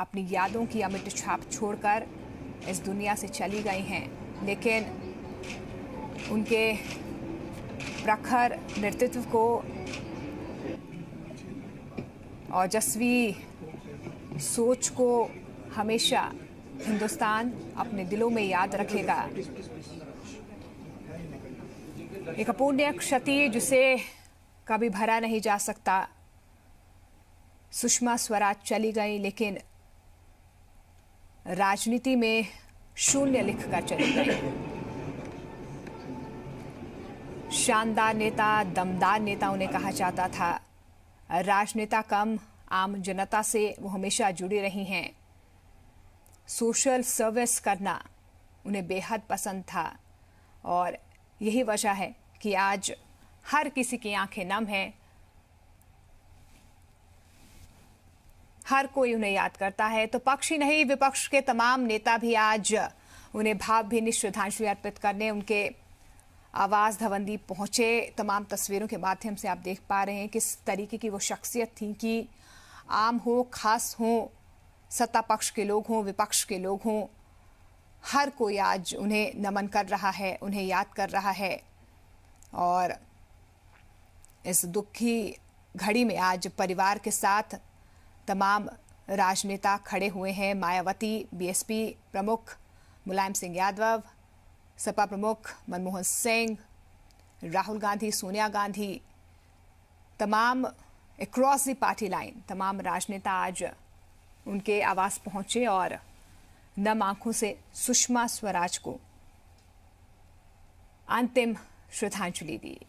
अपनी यादों की अमिट छाप छोड़कर इस दुनिया से चली गई हैं लेकिन उनके प्रखर नेतृत्व को औजस्वी सोच को हमेशा हिंदुस्तान अपने दिलों में याद रखेगा एक अपूर्णीय क्षति जिसे कभी भरा नहीं जा सकता सुषमा स्वराज चली गई लेकिन राजनीति में शून्य लिखकर चले गए शानदार नेता दमदार नेता उन्हें कहा जाता था राजनेता कम आम जनता से वो हमेशा जुड़ी रही हैं सोशल सर्विस करना उन्हें बेहद पसंद था और यही वजह है कि आज हर किसी की आंखें नम हैं हर कोई उन्हें याद करता है तो पक्ष ही नहीं विपक्ष के तमाम नेता भी आज उन्हें भावभीनी श्रद्धांजलि अर्पित करने उनके आवाज धवनदीप पहुंचे तमाम तस्वीरों के माध्यम से आप देख पा रहे हैं किस तरीके की वो शख्सियत थी कि आम हो खास हो सत्ता पक्ष के लोग हों विपक्ष के लोग हों हर कोई आज उन्हें नमन कर रहा है उन्हें याद कर रहा है और इस दुखी घड़ी में आज परिवार के साथ तमाम राजनेता खड़े हुए हैं मायावती बीएसपी प्रमुख मुलायम सिंह यादव सपा प्रमुख मनमोहन सिंह राहुल गांधी सोनिया गांधी तमाम अक्रॉस दी पार्टी लाइन तमाम राजनेता आज उनके आवास पहुंचे और नम आंखों से सुषमा स्वराज को अंतिम श्रद्धांजलि दी